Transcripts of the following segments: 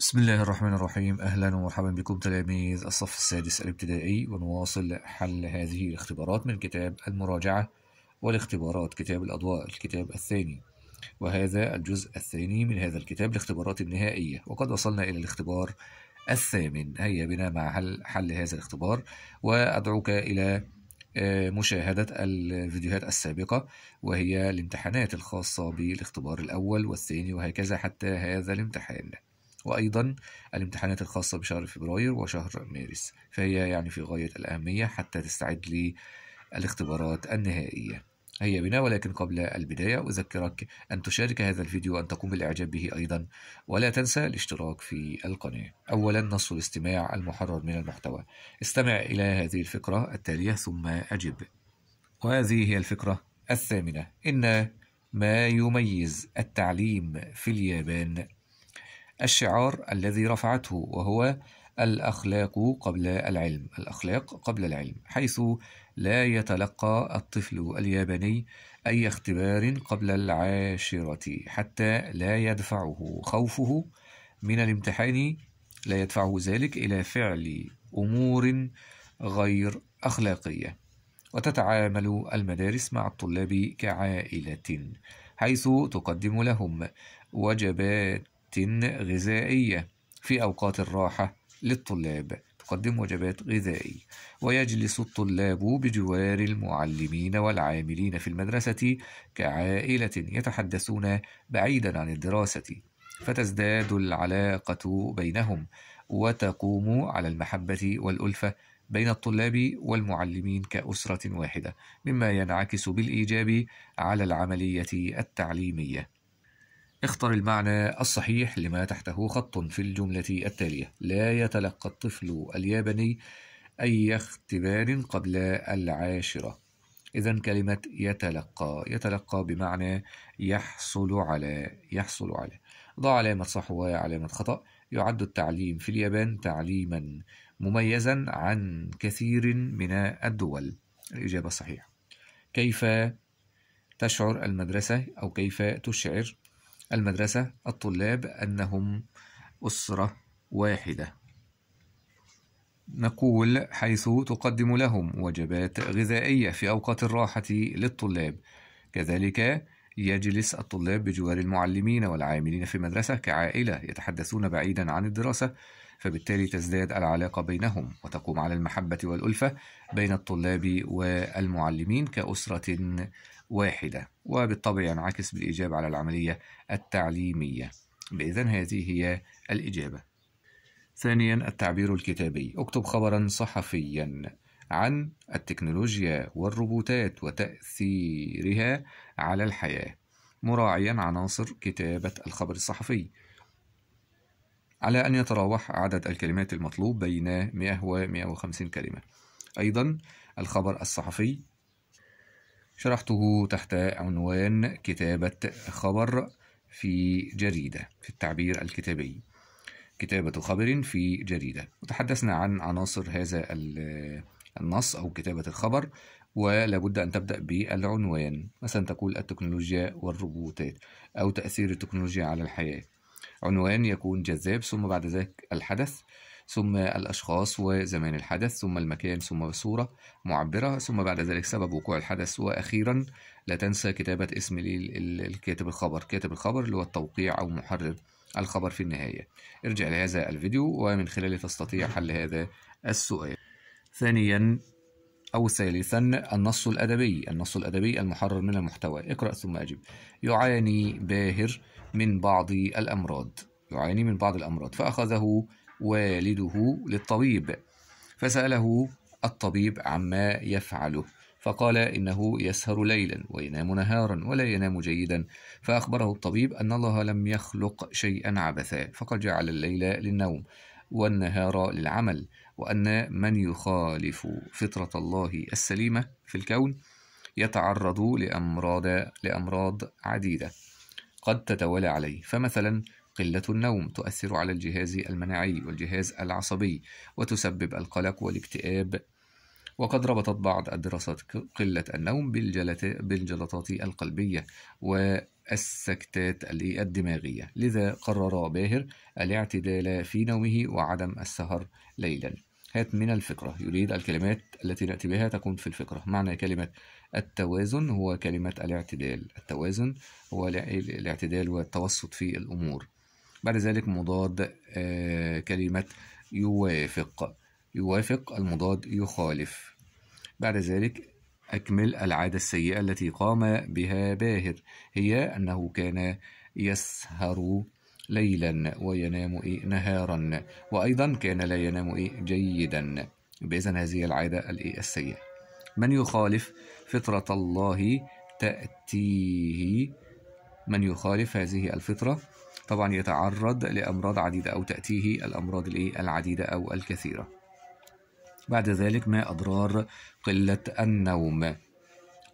بسم الله الرحمن الرحيم أهلا ومرحبا بكم تلاميذ الصف السادس الابتدائي ونواصل حل هذه الاختبارات من كتاب المراجعة والاختبارات كتاب الأضواء الكتاب الثاني وهذا الجزء الثاني من هذا الكتاب الاختبارات النهائية وقد وصلنا إلى الاختبار الثامن هيا بنا مع حل, حل هذا الاختبار وأدعوك إلى مشاهدة الفيديوهات السابقة وهي الامتحانات الخاصة بالاختبار الأول والثاني وهكذا حتى هذا الامتحان وأيضا الامتحانات الخاصة بشهر فبراير وشهر مارس فهي يعني في غاية الأهمية حتى تستعد للاختبارات النهائية هيا بنا ولكن قبل البداية أذكرك أن تشارك هذا الفيديو وأن تقوم بالإعجاب به أيضا ولا تنسى الاشتراك في القناة أولا نص الاستماع المحرر من المحتوى استمع إلى هذه الفكرة التالية ثم أجب وهذه هي الفكرة الثامنة إن ما يميز التعليم في اليابان الشعار الذي رفعته وهو الأخلاق قبل العلم الأخلاق قبل العلم حيث لا يتلقى الطفل الياباني أي اختبار قبل العاشرة حتى لا يدفعه خوفه من الامتحان لا يدفعه ذلك إلى فعل أمور غير أخلاقية وتتعامل المدارس مع الطلاب كعائلة حيث تقدم لهم وجبات غذائية في أوقات الراحة للطلاب تقدم وجبات غذائية ويجلس الطلاب بجوار المعلمين والعاملين في المدرسة كعائلة يتحدثون بعيدا عن الدراسة فتزداد العلاقة بينهم وتقوم على المحبة والألفة بين الطلاب والمعلمين كأسرة واحدة مما ينعكس بالإيجاب على العملية التعليمية اختر المعنى الصحيح لما تحته خط في الجملة التالية لا يتلقى الطفل الياباني أي اختبار قبل العاشرة إذا كلمة يتلقى يتلقى بمعنى يحصل على يحصل على ضع علامة صح وعلامة خطأ يعد التعليم في اليابان تعليما مميزا عن كثير من الدول الإجابة الصحيحة كيف تشعر المدرسة أو كيف تشعر المدرسة الطلاب أنهم أسرة واحدة نقول حيث تقدم لهم وجبات غذائية في أوقات الراحة للطلاب كذلك يجلس الطلاب بجوار المعلمين والعاملين في المدرسة كعائلة يتحدثون بعيدا عن الدراسة فبالتالي تزداد العلاقة بينهم وتقوم على المحبة والألفة بين الطلاب والمعلمين كأسرة واحدة وبالطبع ينعكس بالإيجاب على العملية التعليمية بإذن هذه هي الإجابة ثانيا التعبير الكتابي اكتب خبرا صحفيا عن التكنولوجيا والروبوتات وتأثيرها على الحياة مراعيا عناصر كتابة الخبر الصحفي على أن يتراوح عدد الكلمات المطلوب بين 100 و 150 كلمة أيضا الخبر الصحفي شرحته تحت عنوان كتابة خبر في جريدة في التعبير الكتابي كتابة خبر في جريدة وتحدثنا عن عناصر هذا النص أو كتابة الخبر ولابد أن تبدأ بالعنوان مثلا تقول التكنولوجيا والروبوتات أو تأثير التكنولوجيا على الحياة عنوان يكون جذاب ثم بعد ذلك الحدث ثم الأشخاص وزمان الحدث ثم المكان ثم صورة معبرة ثم بعد ذلك سبب وقوع الحدث وأخيرا لا تنسى كتابة اسم الكاتب الخبر كاتب الخبر اللي هو التوقيع أو محرر الخبر في النهاية ارجع لهذا الفيديو ومن خلاله تستطيع حل هذا السؤال ثانيا أو ثالثا النص الأدبي النص الأدبي المحرر من المحتوى اقرأ ثم أجب يعاني باهر من بعض الأمراض يعاني من بعض الأمراض فأخذه والده للطبيب فسأله الطبيب عما يفعله فقال إنه يسهر ليلا وينام نهارا ولا ينام جيدا فأخبره الطبيب أن الله لم يخلق شيئا عبثا فقد جعل الليل للنوم والنهار للعمل وأن من يخالف فطرة الله السليمة في الكون يتعرض لأمراض, لأمراض عديدة قد تتوالى عليه فمثلا قلة النوم تؤثر على الجهاز المناعي والجهاز العصبي وتسبب القلق والاكتئاب وقد ربطت بعض الدراسات قلة النوم بالجلطات القلبية والسكتات الدماغية لذا قرر باهر الاعتدال في نومه وعدم السهر ليلا هات من الفكرة يريد الكلمات التي نأتي بها تكون في الفكرة معنى كلمة التوازن هو كلمة الاعتدال التوازن هو الاعتدال والتوسط في الأمور بعد ذلك مضاد آه، كلمة يوافق يوافق المضاد يخالف بعد ذلك أكمل العادة السيئة التي قام بها باهر هي أنه كان يسهر ليلا وينام إيه نهارا وأيضا كان لا ينام إيه جيدا بإذن هذه العادة الإيه السيئة من يخالف فطرة الله تأتيه من يخالف هذه الفطرة طبعا يتعرض لأمراض عديدة أو تأتيه الأمراض العديدة أو الكثيرة بعد ذلك ما أضرار قلة النوم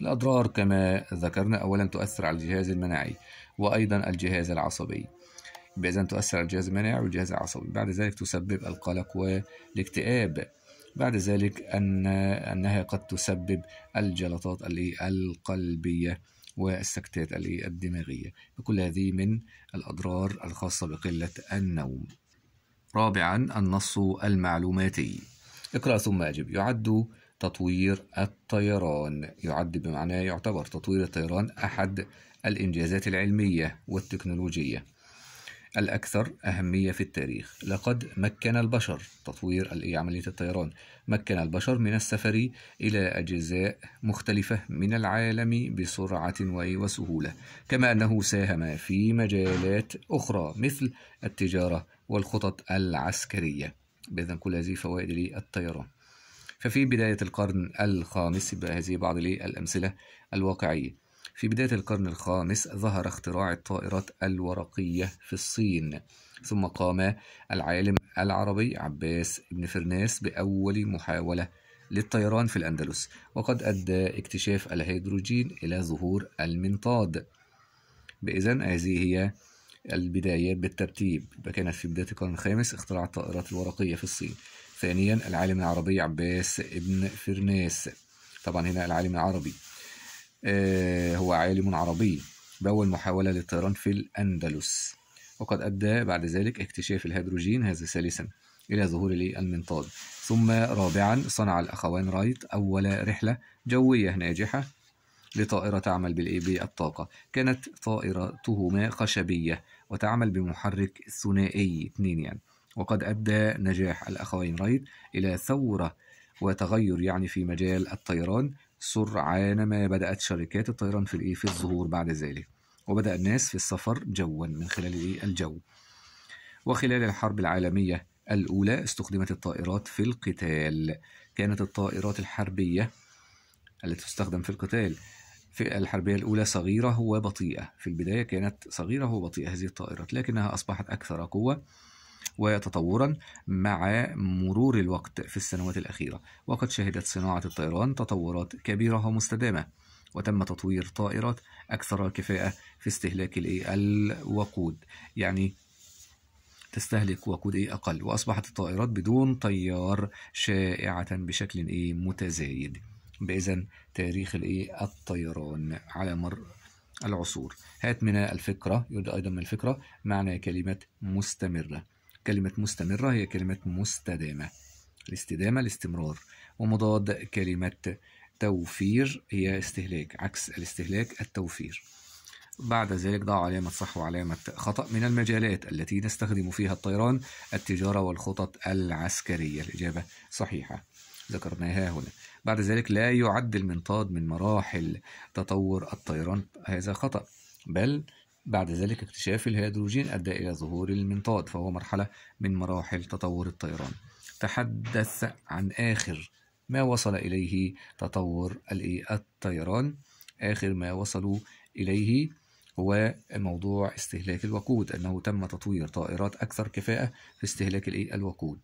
الأضرار كما ذكرنا أولا تؤثر على الجهاز المناعي وأيضا الجهاز العصبي إذا تؤثر على الجهاز المناعي والجهاز العصبي بعد ذلك تسبب القلق والاكتئاب بعد ذلك أن أنها قد تسبب الجلطات القلبية والسكتات الدماغية كل هذه من الأضرار الخاصة بقلة النوم رابعا النص المعلوماتي اقرأ ثم أجب يعد تطوير الطيران يعد بمعنى يعتبر تطوير الطيران أحد الإنجازات العلمية والتكنولوجية الأكثر أهمية في التاريخ لقد مكن البشر تطوير عملية الطيران مكن البشر من السفر إلى أجزاء مختلفة من العالم بسرعة وسهولة كما أنه ساهم في مجالات أخرى مثل التجارة والخطط العسكرية بإذن كل هذه فوائد للطيران ففي بداية القرن الخامس هذه بعض الأمثلة الواقعية في بداية القرن الخامس ظهر اختراع الطائرات الورقية في الصين ثم قام العالم العربي عباس بن فرناس بأول محاولة للطيران في الأندلس وقد أدى اكتشاف الهيدروجين إلى ظهور المنطاد بإذن هذه هي البدايات بالترتيب كانت في بداية القرن الخامس اختراع الطائرات الورقية في الصين ثانيا العالم العربي عباس ابن فرناس طبعا هنا العالم العربي آه، هو عالم عربي بأول محاولة للطيران في الأندلس وقد أدى بعد ذلك اكتشاف الهيدروجين هذا ثالثا إلى ظهور المنطاد ثم رابعا صنع الأخوان رايت أول رحلة جوية ناجحة لطائرة تعمل بالطاقة كانت طائرتهما خشبية وتعمل بمحرك ثنائي اثنين يعني وقد أدى نجاح الأخوين رايت إلى ثورة وتغير يعني في مجال الطيران سرعان ما بدأت شركات الطيران في الإيه في الظهور بعد ذلك وبدأ الناس في السفر جوا من خلال الجو وخلال الحرب العالمية الأولى استخدمت الطائرات في القتال كانت الطائرات الحربية التي تستخدم في القتال في الحربية الأولى صغيرة وبطيئة في البداية كانت صغيرة وبطيئة هذه الطائرات لكنها أصبحت أكثر قوة وتطورا مع مرور الوقت في السنوات الأخيرة وقد شهدت صناعة الطيران تطورات كبيرة ومستدامة وتم تطوير طائرات أكثر كفاءة في استهلاك الوقود يعني تستهلك وقود ايه اقل واصبحت الطائرات بدون طيار شائعه بشكل ايه متزايد باذا تاريخ الايه الطيران على مر العصور هات من الفكره يريد ايضا من الفكره معنى كلمه مستمره كلمة مستمرة هي كلمة مستدامة الاستدامة الاستمرار ومضاد كلمة توفير هي استهلاك عكس الاستهلاك التوفير بعد ذلك ضع علامة صح وعلامة خطأ من المجالات التي نستخدم فيها الطيران التجارة والخطط العسكرية الإجابة صحيحة ذكرناها هنا بعد ذلك لا يعد المنطاد من مراحل تطور الطيران هذا خطأ بل بعد ذلك اكتشاف الهيدروجين أدى إلى ظهور المنطاد فهو مرحلة من مراحل تطور الطيران تحدث عن آخر ما وصل إليه تطور الطيران آخر ما وصلوا إليه هو موضوع استهلاك الوقود أنه تم تطوير طائرات أكثر كفاءة في استهلاك الوقود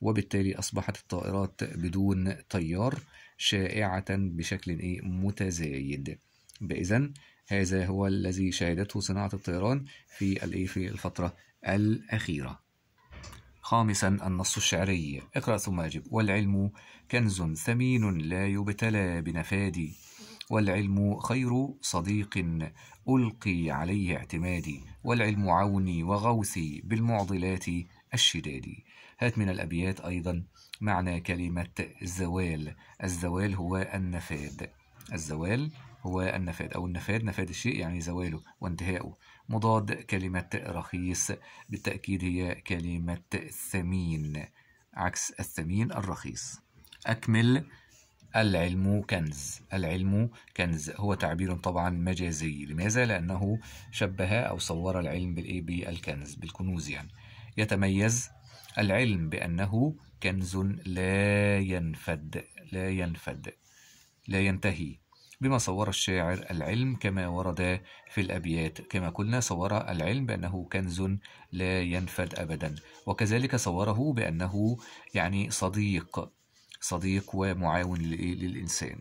وبالتالي أصبحت الطائرات بدون طيار شائعة بشكل متزايد إذا هذا هو الذي شهدته صناعة الطيران في الإيه في الفترة الأخيرة خامسا النص الشعري اقرأ ثم أجب والعلم كنز ثمين لا يبتلى بنفادي والعلم خير صديق ألقي عليه اعتمادي والعلم عوني وغوثي بالمعضلات الشداد هات من الأبيات أيضا معنى كلمة زوال الزوال هو النفاد الزوال هو النفاد أو النفاد نفاد الشيء يعني زواله وانتهائه مضاد كلمة رخيص بالتأكيد هي كلمة ثمين عكس الثمين الرخيص أكمل العلم كنز العلم كنز هو تعبير طبعا مجازي لماذا؟ لأنه شبه أو صور العلم بالإيه بالكنز بالكنوز يعني يتميز العلم بأنه كنز لا ينفد لا ينفد لا ينتهي بما صور الشاعر العلم كما ورد في الأبيات كما قلنا صور العلم بأنه كنز لا ينفد أبدا وكذلك صوره بأنه يعني صديق صديق ومعاون للإنسان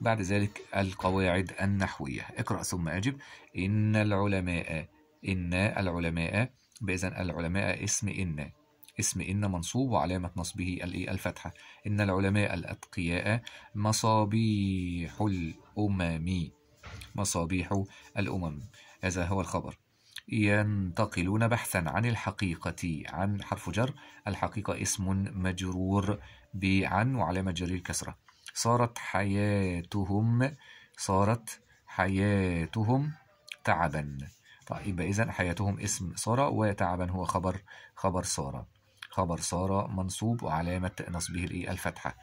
بعد ذلك القواعد النحوية اقرأ ثم أجب إن العلماء إن العلماء بإذن العلماء اسم إن اسم إن منصوب وعلامة نصبه الفتحة إن العلماء الأتقياء مصابيح أممي مصابيح الأمم هذا هو الخبر ينتقلون بحثا عن الحقيقة عن حرف جر الحقيقة اسم مجرور بعن وعلامة جر الكسرة صارت حياتهم صارت حياتهم تعبا طيب إذا حياتهم اسم سارة وتعبا هو خبر خبر سارة خبر سارة منصوب وعلامة نصبه الفتحة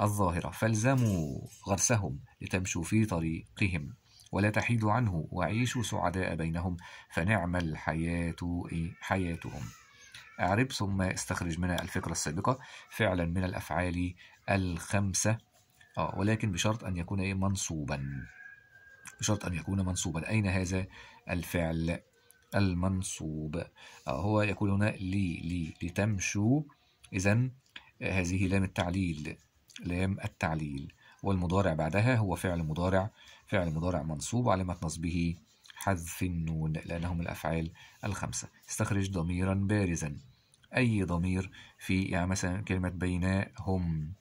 الظاهرة فالزموا غرسهم لتمشوا في طريقهم ولا تحيدوا عنه وعيشوا سعداء بينهم فنعم الحياة حياتهم أعرب ثم استخرج منها الفكرة السابقة فعلا من الأفعال الخمسة آه، ولكن بشرط أن يكون إيه؟ منصوبا بشرط أن يكون منصوبا أين هذا الفعل المنصوب آه، هو يقول هنا لي لي لتمشوا إذا آه، هذه لام التعليل لام التعليل والمضارع بعدها هو فعل مضارع فعل مضارع منصوب علامة نصبه حذف النون لأنه من الأفعال الخمسة استخرج ضميرا بارزا أي ضمير في يعني مثلا كلمة بيناهم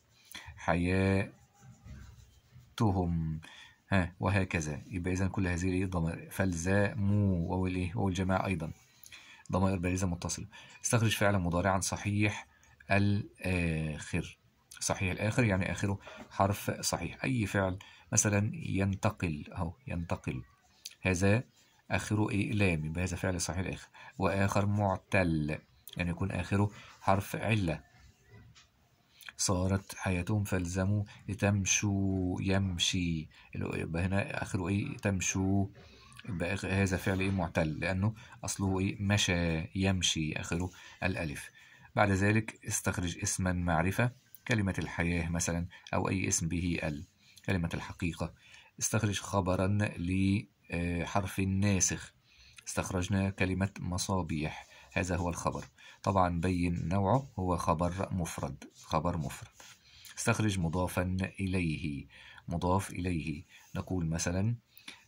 حياتهم ها وهكذا يبقى إذا كل هذه ضمائر فالزاموا وهو الإيه وهو الجماعة أيضا ضمائر بارزة متصلة استخرج فعلا مضارعا صحيح الآخر صحيح الآخر يعني آخره حرف صحيح أي فعل مثلا ينتقل أهو ينتقل هذا آخره إيه لام يبقى هذا فعل صحيح الآخر وآخر معتل يعني يكون آخره حرف علة صارت حياتهم فالزموا لتمشوا يمشي يبقى هنا آخره إيه تمشوا يبقى هذا فعل إيه معتل لأنه أصله إيه مشى يمشي آخره الألف بعد ذلك استخرج اسما معرفة كلمة الحياة مثلا أو أي اسم به ال كلمة الحقيقة استخرج خبرا لحرف آه، ناسخ استخرجنا كلمة مصابيح هذا هو الخبر طبعا بين نوعه هو خبر مفرد خبر مفرد استخرج مضافا إليه مضاف إليه نقول مثلا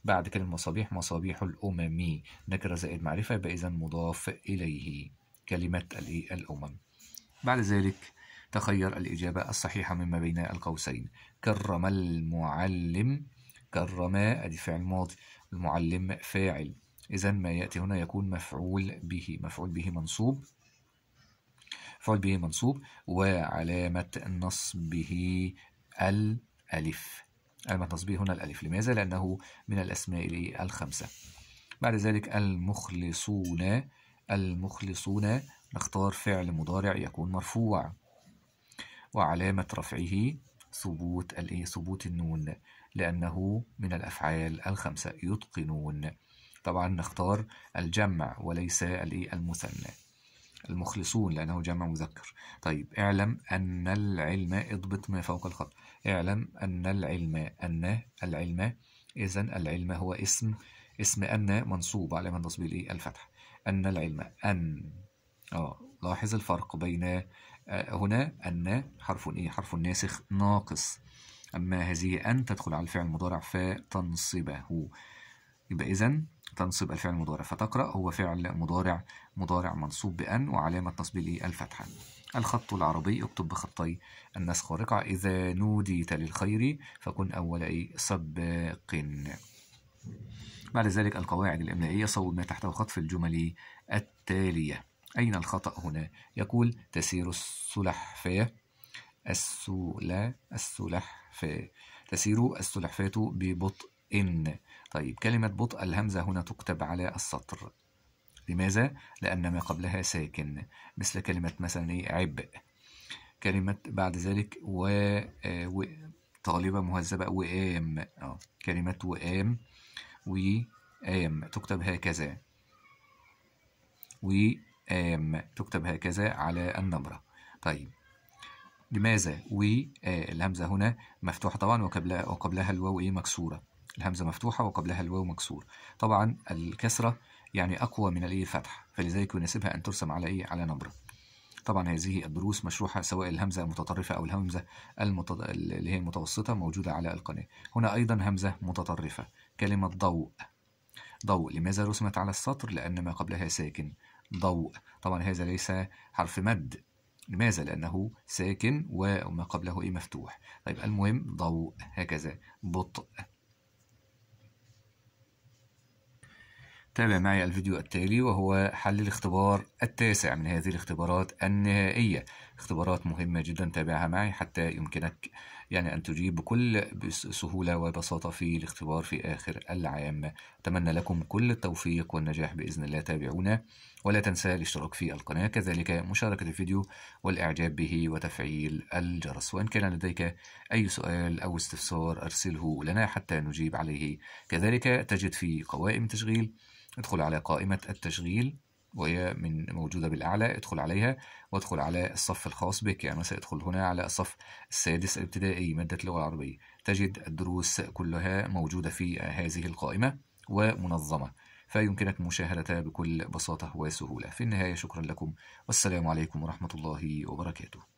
بعد كلمة مصابيح مصابيح الأمم نكرة زائد معرفة يبقى إذا مضاف إليه كلمة الأمم بعد ذلك تخير الإجابة الصحيحة مما بين القوسين كرم المعلم كرم أدي فعل ماضي المعلم فاعل إذا ما يأتي هنا يكون مفعول به مفعول به منصوب مفعول به منصوب وعلامة نصبه الألف علامة نصبه هنا الألف لماذا؟ لأنه من الأسماء الخمسة بعد ذلك المخلصون المخلصون نختار فعل مضارع يكون مرفوع وعلامة رفعه ثبوت الايه ثبوت النون لأنه من الأفعال الخمسة يتقنون طبعا نختار الجمع وليس الايه المثنى المخلصون لأنه جمع مذكر طيب اعلم أن العلم اضبط ما فوق الخط اعلم أن العلم أن العلم إذا العلم هو اسم اسم أن منصوب على من الايه الفتح أن العلم أن آه لاحظ الفرق بين هنا أن حرف إيه حرف ناسخ ناقص أما هذه أن تدخل على الفعل المضارع فتنصبه يبقى إذا تنصب الفعل المضارع فتقرأ هو فعل مضارع مضارع منصوب بأن وعلامة نصبه الفتحة الخط العربي اكتب بخطي النسخ والرقعة إذا نوديت للخير فكن أول أي سباق بعد ذلك القواعد الإملائية صوب ما تحته خط في الجمل التالية أين الخطأ هنا؟ يقول تسير السلحفاة السولا السلحفاة تسير السلحفاة ببطء طيب كلمة بطء الهمزة هنا تكتب على السطر لماذا؟ لأن ما قبلها ساكن مثل كلمة مثلا إيه، عبء كلمة بعد ذلك و, آه، و... طالبة مهذبة وئام آه، كلمة وئام وآم تكتب هكذا و تكتب هكذا على النمرة طيب لماذا الهمزة هنا مفتوحة طبعا وقبلها, وقبلها الواو إيه مكسورة الهمزة مفتوحة وقبلها الواو مكسور طبعا الكسرة يعني أقوى من الإيه فتح فلذلك يناسبها أن ترسم على إيه على نمرة طبعا هذه الدروس مشروحة سواء الهمزة المتطرفة أو الهمزة المت... اللي هي المتوسطة موجودة على القناة هنا أيضا همزة متطرفة كلمة ضوء ضوء لماذا رسمت على السطر لأن ما قبلها ساكن ضوء طبعا هذا ليس حرف مد لماذا؟ لأنه ساكن وما قبله إيه مفتوح طيب المهم ضوء هكذا بطء تابع معي الفيديو التالي وهو حل الاختبار التاسع من هذه الاختبارات النهائية اختبارات مهمة جدا تابعها معي حتى يمكنك يعني أن تجيب بكل سهولة وبساطة في الاختبار في آخر العام أتمنى لكم كل التوفيق والنجاح بإذن الله تابعونا ولا تنسى الاشتراك في القناة كذلك مشاركة الفيديو والإعجاب به وتفعيل الجرس وإن كان لديك أي سؤال أو استفسار أرسله لنا حتى نجيب عليه كذلك تجد في قوائم تشغيل ادخل على قائمة التشغيل وهي من موجودة بالأعلى ادخل عليها وادخل على الصف الخاص بك يعني مثلا ادخل هنا على الصف السادس الابتدائي مادة اللغة العربية تجد الدروس كلها موجودة في هذه القائمة ومنظمة فيمكنك مشاهدتها بكل بساطة وسهولة في النهاية شكرا لكم والسلام عليكم ورحمة الله وبركاته